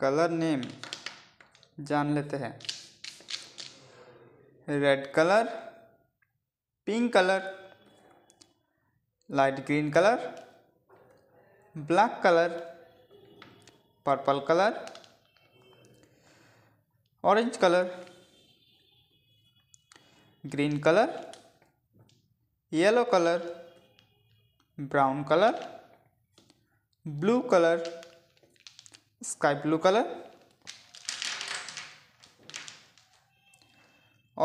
Colour name जान लेते हैं red colour pink colour light green colour black colour purple colour orange colour green colour yellow colour brown colour blue colour sky blue colour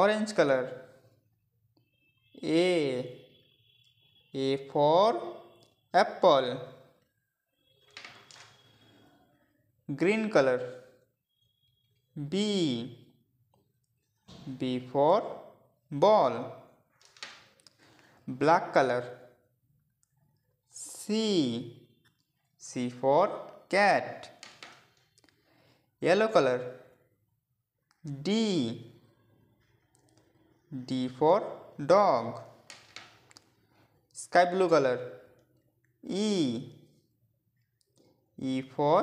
orange colour A A for apple green colour B B for ball black colour C C for cat yellow color d d for dog sky blue color e e for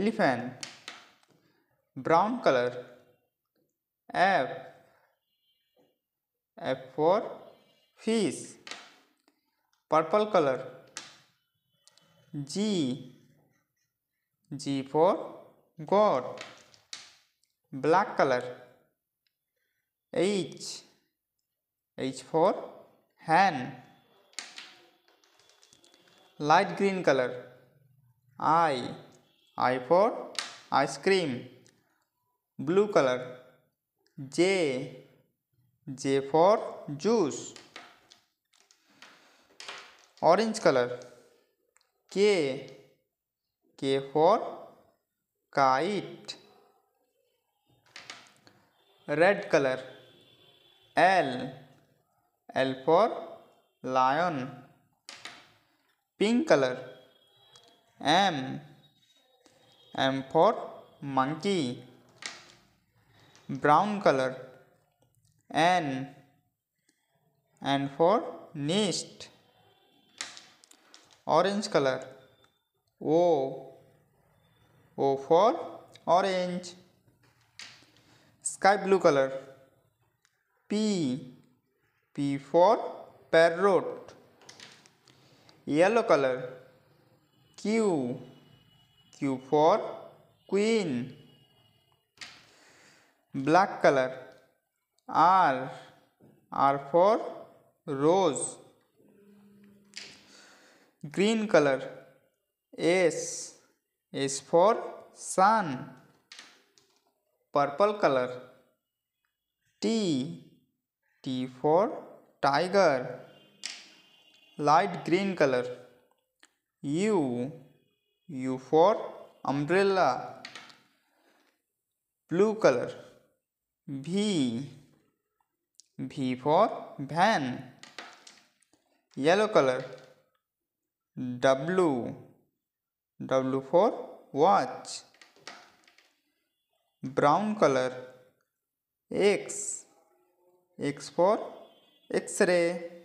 elephant brown color f f for fish purple color g g for got black color h h for hand light green color i i for ice cream blue color j j for juice orange color k k for kite red color l l for lion pink color m m for monkey brown color n n for nest orange color o O for orange. Sky blue color. P. P for parrot. Yellow color. Q. Q for queen. Black color. R. R for rose. Green color. S. is for sun purple color t t for tiger light green color u u for umbrella blue color v v for van yellow color w W for watch. Brown color. X. X for X-ray.